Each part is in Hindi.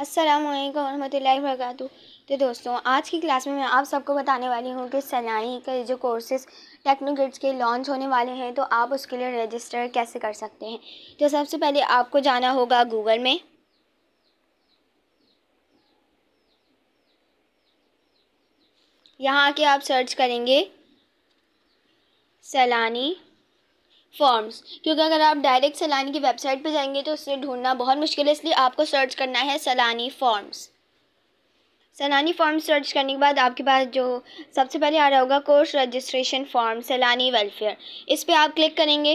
अस्सलाम वालेकुम वरक तो दोस्तों आज की क्लास में मैं आप सबको बताने वाली हूँ कि सैलानी के जो कोर्सेज टेक्नोग्रिड्स के लॉन्च होने वाले हैं तो आप उसके लिए रजिस्टर कैसे कर सकते हैं तो सबसे पहले आपको जाना होगा गूगल में यहाँ आके आप सर्च करेंगे सैलानी फॉर्म्स क्योंकि अगर आप डायरेक्ट सैलानी की वेबसाइट पर जाएंगे तो उसे ढूंढना बहुत मुश्किल है इसलिए आपको सर्च करना है सैलानी फॉर्म्स सैलानी फॉर्म सर्च करने के बाद आपके पास जो सबसे पहले आ रहा होगा कोर्स रजिस्ट्रेशन फॉर्म सैलानी वेलफेयर इस पर आप क्लिक करेंगे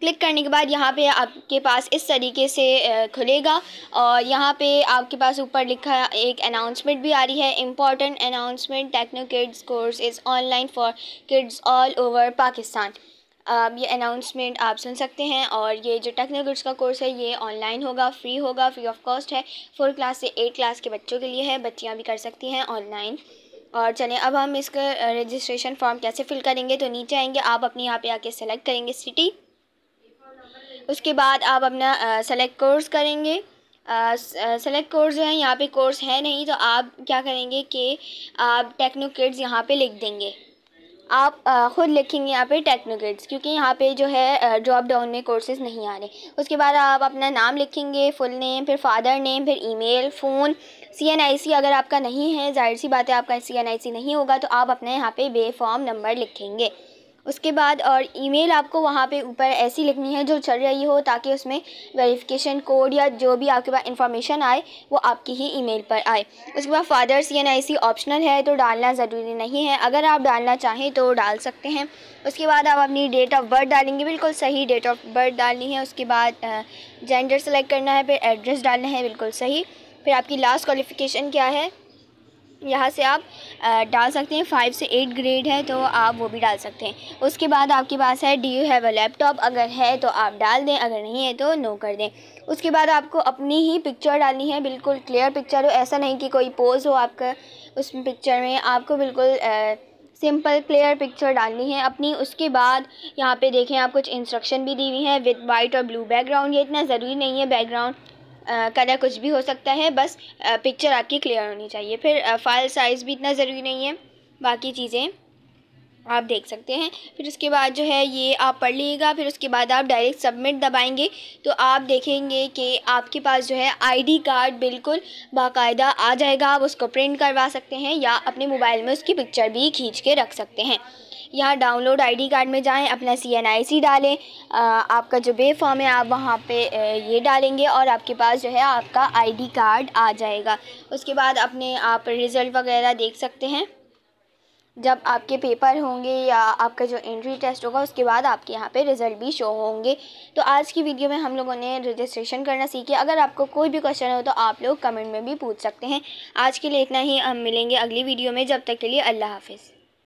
क्लिक करने के बाद यहाँ पे आपके पास इस तरीके से खुलेगा और यहाँ पे आपके पास ऊपर लिखा एक अनाउंसमेंट भी आ रही है important announcement techno kids course is online for kids all over Pakistan ये अनाउंसमेंट आप सुन सकते हैं और ये जो टेक्नो गुड्स का कोर्स है ये ऑनलाइन होगा फ्री होगा फ्री ऑफ कॉस्ट है फोर क्लास से एट क्लास के बच्चों के लिए है बच्चियाँ भी कर सकती हैं ऑनलाइन और चलें अब हम इसका रजिस्ट्रेशन फॉर्म कैसे फिल करेंगे तो नीचे आएंगे आप अपने यहाँ पे आके सेलेक्ट करेंगे सिटी उसके बाद आप अपना सेलेक्ट कोर्स करेंगे सेलेक्ट कोर्स जो है यहाँ पे कोर्स है नहीं तो आप क्या करेंगे कि आप टेक्नो किड्स यहाँ पे लिख देंगे आप ख़ुद लिखेंगे यहाँ पे टेक्नोग्रेड्स क्योंकि यहाँ पे जो है ड्रॉप डाउन में कोर्सेज नहीं आ रहे उसके बाद आप अपना नाम लिखेंगे फुल नेम फिर फादर नेम फिर email phone C N I C अगर आपका नहीं है जाहिर सी बात है आपका सी एन आई सी नहीं होगा तो आप अपने यहाँ पे फॉर्म नंबर लिखेंगे उसके बाद और ईमेल आपको वहाँ पे ऊपर ऐसी लिखनी है जो चल रही हो ताकि उसमें वेरिफिकेशन कोड या जो भी आपके पास इंफॉर्मेशन आए वो आपकी ही ईमेल पर आए उसके बाद father C N I C optional है तो डालना ज़रूरी नहीं है अगर आप डालना चाहें तो डाल सकते हैं उसके बाद आप अपनी डेट ऑफ बर्थ डालेंगे बिल्कुल सही डेट ऑफ बर्थ डालनी है उसके बाद जेंडर सेलेक्ट करना है फिर एड्रेस डालना है बिल्कुल सही फिर आपकी लास्ट क्वालिफ़िकेशन क्या है यहाँ से आप डाल सकते हैं फाइव से एट ग्रेड है तो आप वो भी डाल सकते हैं उसके बाद आपके पास है do you have a laptop अगर है तो आप डाल दें अगर नहीं है तो नो कर दें उसके बाद आपको अपनी ही पिक्चर डालनी है बिल्कुल क्लियर पिक्चर हो ऐसा नहीं कि कोई पोज हो आपका उस पिक्चर में आपको बिल्कुल आ, सिंपल क्लियर पिक्चर डालनी है अपनी उसके बाद यहाँ पे देखें आप कुछ इंस्ट्रक्शन भी दी हुई हैं विद वाइट और ब्लू बैकग्राउंड ये इतना ज़रूरी नहीं है बैकग्राउंड कलर कुछ भी हो सकता है बस पिक्चर आपकी क्लियर होनी चाहिए फिर फाइल साइज़ भी इतना ज़रूरी नहीं है बाकी चीज़ें आप देख सकते हैं फिर उसके बाद जो है ये आप पढ़ लीजिएगा फिर उसके बाद आप डायरेक्ट सबमिट दबाएंगे तो आप देखेंगे कि आपके पास जो है आईडी कार्ड बिल्कुल बाकायदा आ जाएगा आप उसको प्रिंट करवा सकते हैं या अपने मोबाइल में उसकी पिक्चर भी खींच के रख सकते हैं यहाँ डाउनलोड आईडी कार्ड में जाएं अपना सीएनआईसी डालें आपका जो बे फॉर्म है आप वहाँ पे ये डालेंगे और आपके पास जो है आपका आईडी कार्ड आ जाएगा उसके बाद अपने आप रिज़ल्ट वगैरह देख सकते हैं जब आपके पेपर होंगे या आपका जो एंट्री टेस्ट होगा उसके बाद आपके यहाँ पे रिज़ल्ट भी शो होंगे तो आज की वीडियो में हम लोगों ने रजिस्ट्रेशन करना सीखे अगर आपको कोई भी क्वेश्चन हो तो आप लोग कमेंट में भी पूछ सकते हैं आज के लिए इतना ही हम मिलेंगे अगली वीडियो में जब तक के लिए अल्लाह हाफिज़